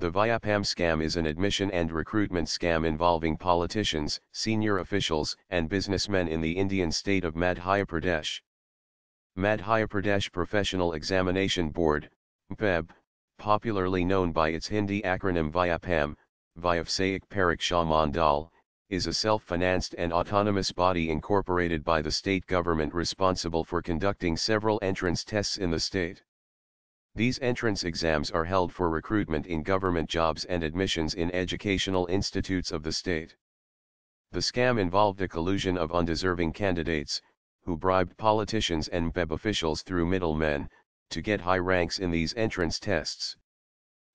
The Viapam scam is an admission and recruitment scam involving politicians, senior officials, and businessmen in the Indian state of Madhya Pradesh. Madhya Pradesh Professional Examination Board, PEB, popularly known by its Hindi acronym Viapam, Vyavsayak Pariksha Mandal, is a self-financed and autonomous body incorporated by the state government responsible for conducting several entrance tests in the state. These entrance exams are held for recruitment in government jobs and admissions in educational institutes of the state. The scam involved a collusion of undeserving candidates, who bribed politicians and BEB officials through middlemen, to get high ranks in these entrance tests.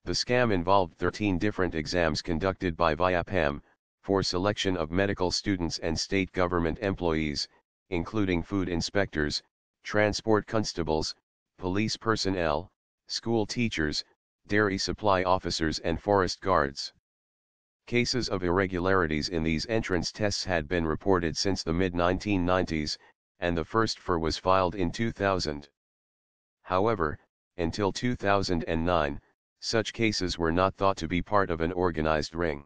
The scam involved 13 different exams conducted by VIAPAM, for selection of medical students and state government employees, including food inspectors, transport constables, police personnel, school teachers, dairy supply officers and forest guards. Cases of irregularities in these entrance tests had been reported since the mid-1990s, and the first FIR was filed in 2000. However, until 2009, such cases were not thought to be part of an organized ring.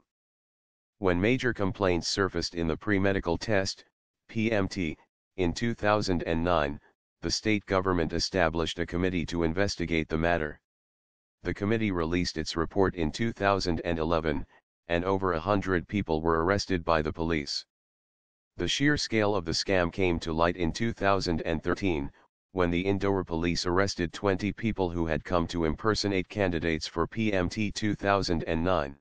When major complaints surfaced in the pre-medical test, PMT, in 2009, the state government established a committee to investigate the matter. The committee released its report in 2011, and over a hundred people were arrested by the police. The sheer scale of the scam came to light in 2013, when the Indore police arrested 20 people who had come to impersonate candidates for PMT 2009.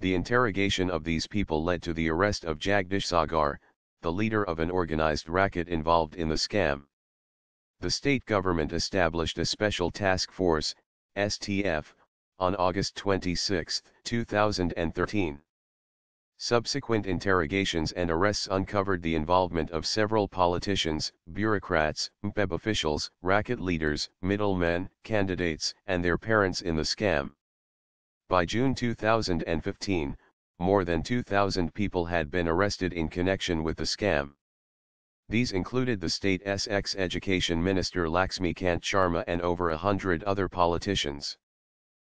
The interrogation of these people led to the arrest of Jagdish Sagar, the leader of an organized racket involved in the scam. The state government established a special task force, STF, on August 26, 2013. Subsequent interrogations and arrests uncovered the involvement of several politicians, bureaucrats, MPEB officials, racket leaders, middlemen, candidates, and their parents in the scam. By June 2015, more than 2,000 people had been arrested in connection with the scam. These included the state S X education minister Laxmi Kant Sharma and over a hundred other politicians.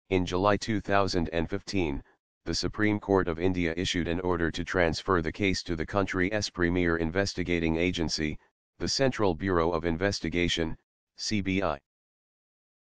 In July 2015, the Supreme Court of India issued an order to transfer the case to the country's premier investigating agency, the Central Bureau of Investigation, CBI.